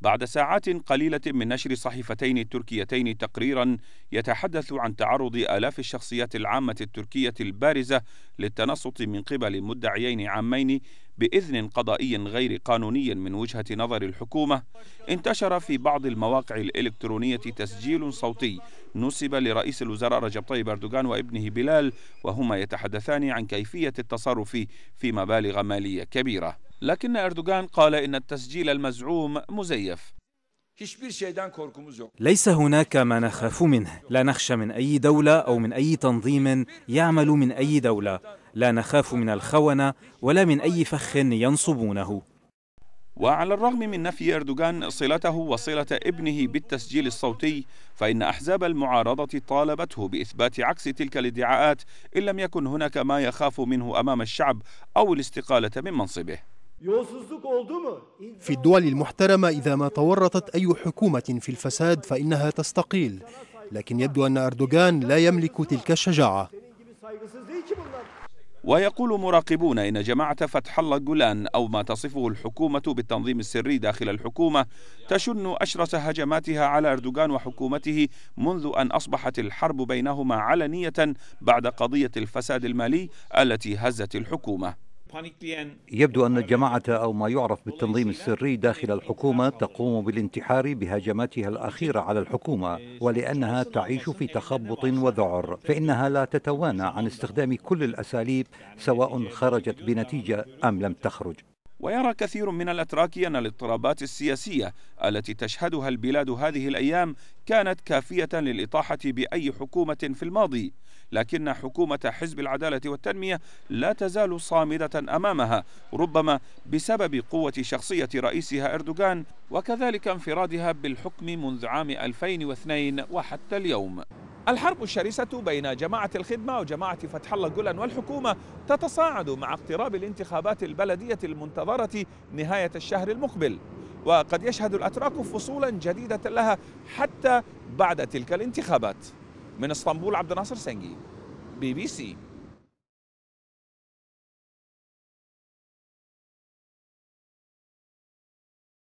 بعد ساعات قليلة من نشر صحيفتين تركيتين تقريرا يتحدث عن تعرض آلاف الشخصيات العامة التركية البارزة للتنصت من قبل مدعيين عامين بإذن قضائي غير قانوني من وجهة نظر الحكومة انتشر في بعض المواقع الإلكترونية تسجيل صوتي نسب لرئيس الوزراء رجب طيب أردوغان وابنه بلال وهما يتحدثان عن كيفية التصرف في مبالغ مالية كبيرة لكن أردوغان قال إن التسجيل المزعوم مزيف ليس هناك ما نخاف منه لا نخشى من أي دولة أو من أي تنظيم يعمل من أي دولة لا نخاف من الخونة ولا من أي فخ ينصبونه وعلى الرغم من نفي أردوغان صلته وصلة ابنه بالتسجيل الصوتي فإن أحزاب المعارضة طالبته بإثبات عكس تلك الادعاءات إن لم يكن هناك ما يخاف منه أمام الشعب أو الاستقالة من منصبه في الدول المحترمة إذا ما تورطت أي حكومة في الفساد فإنها تستقيل لكن يبدو أن أردوغان لا يملك تلك الشجاعة ويقول مراقبون إن جماعة فتح الله جولان أو ما تصفه الحكومة بالتنظيم السري داخل الحكومة تشن أشرس هجماتها على أردوغان وحكومته منذ أن أصبحت الحرب بينهما علنية بعد قضية الفساد المالي التي هزت الحكومة يبدو أن الجماعة أو ما يعرف بالتنظيم السري داخل الحكومة تقوم بالانتحار بهجماتها الأخيرة على الحكومة ولأنها تعيش في تخبط وذعر فإنها لا تتوانى عن استخدام كل الأساليب سواء خرجت بنتيجة أم لم تخرج ويرى كثير من الاتراك ان الاضطرابات السياسيه التي تشهدها البلاد هذه الايام كانت كافيه للاطاحه باي حكومه في الماضي لكن حكومة حزب العدالة والتنمية لا تزال صامدة أمامها ربما بسبب قوة شخصية رئيسها إردوغان وكذلك انفرادها بالحكم منذ عام 2002 وحتى اليوم الحرب الشرسة بين جماعة الخدمة وجماعة فتح الله جولان والحكومة تتصاعد مع اقتراب الانتخابات البلدية المنتظرة نهاية الشهر المقبل وقد يشهد الأتراك فصولا جديدة لها حتى بعد تلك الانتخابات من اسطنبول عبد الناصر سنجي بي بي سي